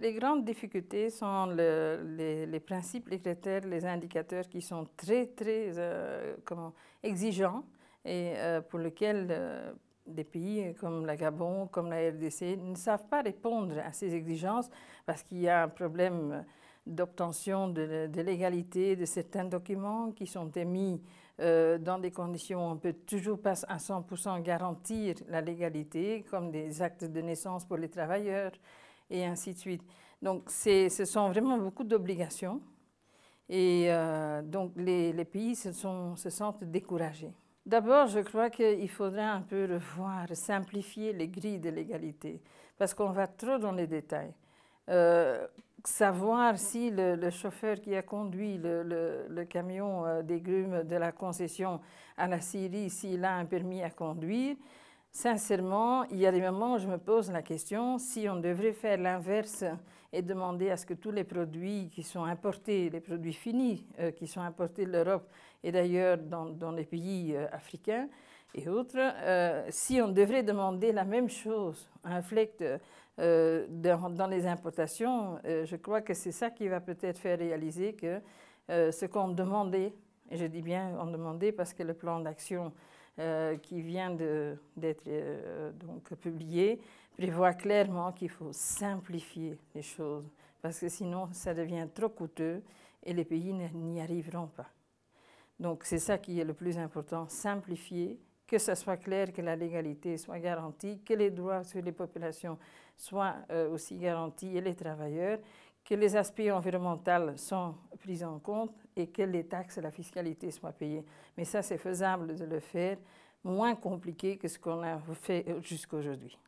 Les grandes difficultés sont les, principes, les critères, les indicateurs qui sont très, très euh, comment, exigeants et euh, pour lesquels euh, des pays comme la Gabon, comme la RDC ne savent pas répondre à ces exigences parce qu'il y a un problème d'obtention de, l'égalité de certains documents qui sont émis dans des conditions où on peut toujours pas à 100% garantir la légalité, comme des actes de naissance pour les travailleurs, et ainsi de suite. Donc ce sont vraiment beaucoup d'obligations et euh, donc les, pays se, sont, se sentent découragés. D'abord, je crois qu'il faudrait un peu revoir, simplifier les grilles de l'égalité, parce qu'on va trop dans les détails. Euh, savoir si le, chauffeur qui a conduit le, camion euh, des grumes de la concession à la Syrie, s'il a un permis à conduire, Sincèrement, il y a des moments où je me pose la question si on devrait faire l'inverse et demander à ce que tous les produits qui sont importés, les produits finis euh, qui sont importés de l'Europe et d'ailleurs dans, les pays euh, africains et autres, euh, si on devrait demander la même chose, un flect dans, dans, les importations, je crois que c'est ça qui va peut-être faire réaliser que ce qu'on demandait, et je dis bien on demandait parce que le plan d'action euh, qui vient d'être euh, publié prévoit clairement qu'il faut simplifier les choses parce que sinon ça devient trop coûteux et les pays n'y arriveront pas. Donc c'est ça qui est le plus important, simplifier, que ça soit clair, que la légalité soit garantie, que les droits sur les populations soient euh, aussi garantis et les travailleurs, que les aspects environnementaux sont pris en compte et que les taxes et la fiscalité soient payées. Mais ça, c'est faisable de le faire, moins compliqué que ce qu'on a fait jusqu'aujourd'hui.